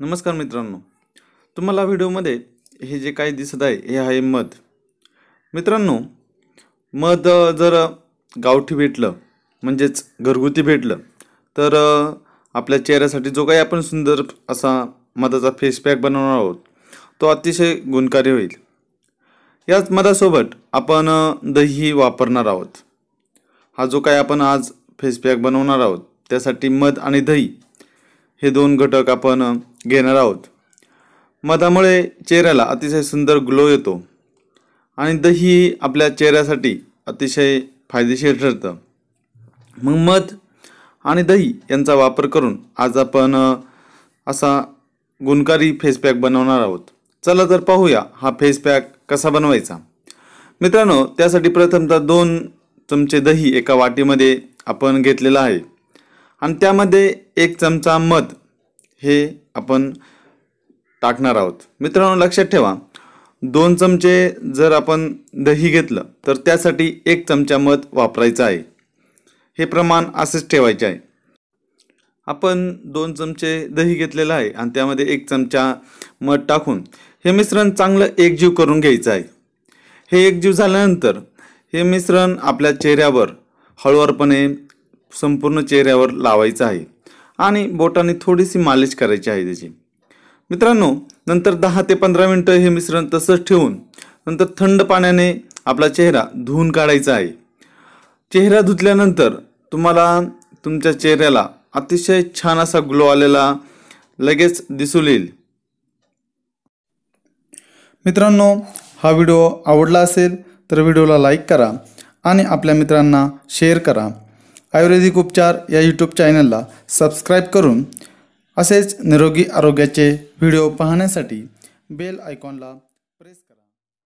नमस्कार मित्रांनो तुम्हाला व्हिडिओमध्ये हे जे काही दिसत आहे हे आहे मध मित्रांनो मध जर गावठी भेटलं म्हणजेच घरगुती भेटलं तर आपल्या चेहऱ्यासाठी जो काही आपण सुंदर असा मधाचा फेस पॅक बनवणार आहोत तो अतिशय गुणकारी होईल याच मधासोबत आपण दही वापरणार आहोत हा जो काही आपण आज फेसपॅक बनवणार आहोत त्यासाठी मध आणि दही हे दोन घटक आपण घेणार आहोत मधामुळे चेहऱ्याला अतिशय सुंदर ग्लो येतो आणि दही आपल्या चेहऱ्यासाठी अतिशय फायदेशीर ठरतं मग मध आणि दही यांचा वापर करून आज आपण असा गुणकारी फेस पॅक बनवणार आहोत चला तर पाहूया हा फेस पॅक कसा बनवायचा मित्रांनो त्यासाठी प्रथमतः दोन चमचे दही एका वाटीमध्ये आपण घेतलेलं आहे आणि त्यामध्ये एक चमचा मध हे आपण टाकणार आहोत मित्रांनो लक्षात ठेवा दोन चमचे जर आपण दही घेतलं तर त्यासाठी एक चमचा मध वापरायचं आहे हे प्रमाण असेच ठेवायचे आहे आपण दोन चमचे दही घेतलेलं आहे आणि त्यामध्ये एक चमचा मध टाकून हे मिश्रण चांगलं एकजीव करून घ्यायचं आहे हे एकजीव झाल्यानंतर हे मिश्रण आपल्या चेहऱ्यावर हळूवारपणे संपूर्ण चेहऱ्यावर लावायचं आहे आणि बोटाने थोडीशी मालिश करायची आहे त्याची मित्रांनो नंतर दहा ते पंधरा मिनटं हे मिश्रण तसंच ठेवून नंतर थंड पाण्याने आपला चेहरा धुवून काढायचा आहे चेहरा धुतल्यानंतर तुम्हाला तुमच्या चेहऱ्याला अतिशय छान असा ग्लो आलेला लगेच दिसून येईल मित्रांनो हा व्हिडिओ आवडला असेल तर व्हिडिओला लाईक करा आणि आपल्या मित्रांना शेअर करा आयुर्वेदिक उपचार या यूट्यूब चॅनलला सबस्क्राईब करून असेच निरोगी आरोग्याचे व्हिडिओ पाहण्यासाठी बेल आयकॉनला